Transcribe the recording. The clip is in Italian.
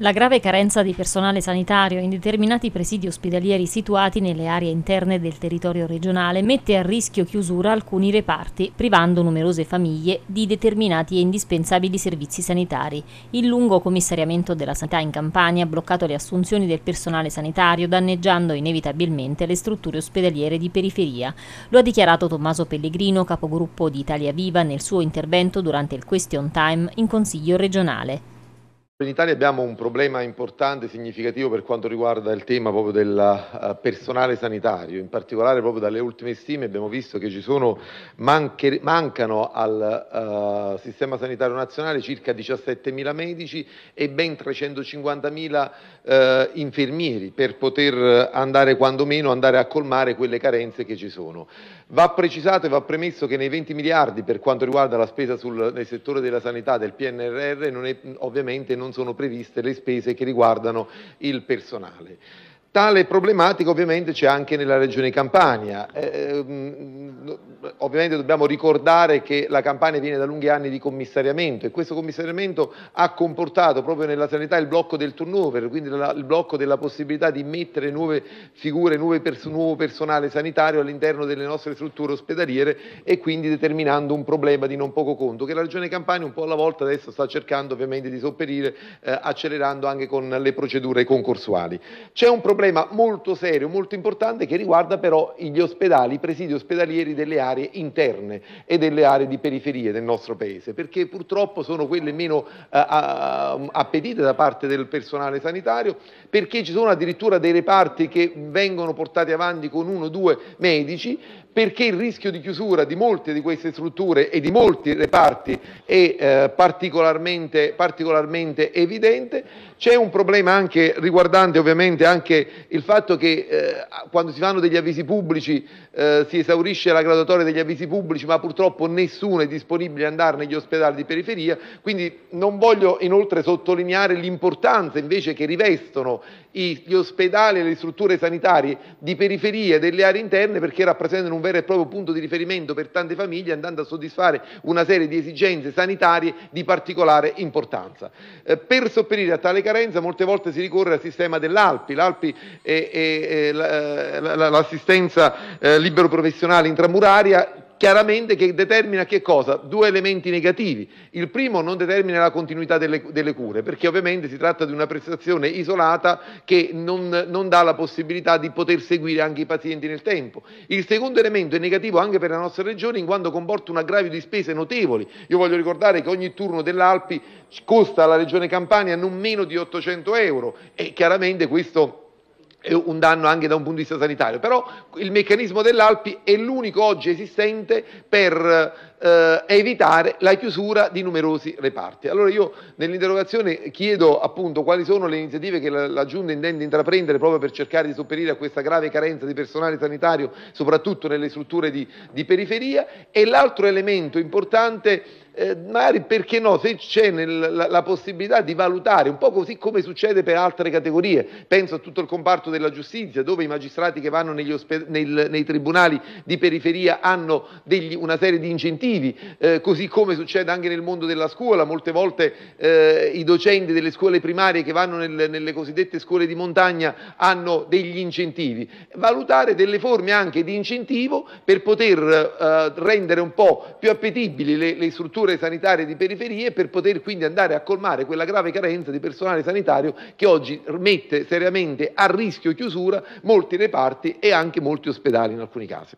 La grave carenza di personale sanitario in determinati presidi ospedalieri situati nelle aree interne del territorio regionale mette a rischio chiusura alcuni reparti, privando numerose famiglie di determinati e indispensabili servizi sanitari. Il lungo commissariamento della sanità in Campania ha bloccato le assunzioni del personale sanitario, danneggiando inevitabilmente le strutture ospedaliere di periferia. Lo ha dichiarato Tommaso Pellegrino, capogruppo di Italia Viva, nel suo intervento durante il Question Time in Consiglio regionale. In Italia abbiamo un problema importante, significativo per quanto riguarda il tema proprio del eh, personale sanitario, in particolare proprio dalle ultime stime abbiamo visto che ci sono, manche, mancano al uh, sistema sanitario nazionale circa 17.000 medici e ben 350.000 uh, eh, infermieri per poter andare quantomeno andare a colmare quelle carenze che ci sono. Va precisato e va premesso che nei 20 miliardi per quanto riguarda la spesa sul, nel settore della sanità del PNRR non è, ovviamente non sono previste le spese che riguardano il personale. Tale problematica ovviamente c'è anche nella regione Campania. Eh, ehm, ovviamente dobbiamo ricordare che la Campania viene da lunghi anni di commissariamento e questo commissariamento ha comportato proprio nella sanità il blocco del turnover, quindi la, il blocco della possibilità di mettere nuove figure, nuove pers nuovo personale sanitario all'interno delle nostre strutture ospedaliere e quindi determinando un problema di non poco conto che la regione Campania un po' alla volta adesso sta cercando ovviamente di sopperire eh, accelerando anche con le procedure concorsuali. C'è un problema problema molto serio, molto importante che riguarda però gli ospedali, i presidi ospedalieri delle aree interne e delle aree di periferie del nostro paese, perché purtroppo sono quelle meno eh, appetite da parte del personale sanitario, perché ci sono addirittura dei reparti che vengono portati avanti con uno o due medici, perché il rischio di chiusura di molte di queste strutture e di molti reparti è eh, particolarmente, particolarmente evidente. C'è un problema anche riguardante ovviamente anche il fatto che eh, quando si fanno degli avvisi pubblici eh, si esaurisce la graduatoria degli avvisi pubblici, ma purtroppo nessuno è disponibile ad andare negli ospedali di periferia, quindi non voglio inoltre sottolineare l'importanza invece che rivestono i, gli ospedali e le strutture sanitarie di periferia e delle aree interne perché rappresentano un vero e proprio punto di riferimento per tante famiglie andando a soddisfare una serie di esigenze sanitarie di particolare importanza. Eh, per sopperire a tale carenza molte volte si ricorre al sistema dell'ALPI, l'ALPI e, e, e l'assistenza eh, libero professionale intramuraria chiaramente che determina che cosa? Due elementi negativi. Il primo non determina la continuità delle, delle cure, perché ovviamente si tratta di una prestazione isolata che non, non, dà la possibilità di poter seguire anche i pazienti nel tempo. Il secondo elemento è negativo anche per la nostra regione in quanto comporta un aggravio di spese notevoli. Io voglio ricordare che ogni turno dell'Alpi costa alla regione Campania non meno di 800 euro e chiaramente questo un danno anche da un punto di vista sanitario, però il meccanismo dell'Alpi è l'unico oggi esistente per eh, evitare la chiusura di numerosi reparti. Allora io nell'interrogazione chiedo appunto quali sono le iniziative che la, la Giunta intende intraprendere proprio per cercare di sopperire a questa grave carenza di personale sanitario, soprattutto nelle strutture di, di periferia e l'altro elemento importante è eh, magari perché no, se c'è nel, la, la, possibilità di valutare, un po' così come succede per altre categorie, penso a tutto il comparto della giustizia, dove i magistrati che vanno nel, nei tribunali di periferia hanno degli, una serie di incentivi, eh, così come succede anche nel mondo della scuola, molte volte eh, i docenti delle scuole primarie che vanno nel, nelle cosiddette scuole di montagna hanno degli incentivi, valutare delle forme anche di incentivo per poter eh, rendere un po' più appetibili le, le strutture strutture sanitarie di periferie per poter quindi andare a colmare quella grave carenza di personale sanitario che oggi mette seriamente a rischio chiusura molti reparti e anche molti ospedali in alcuni casi.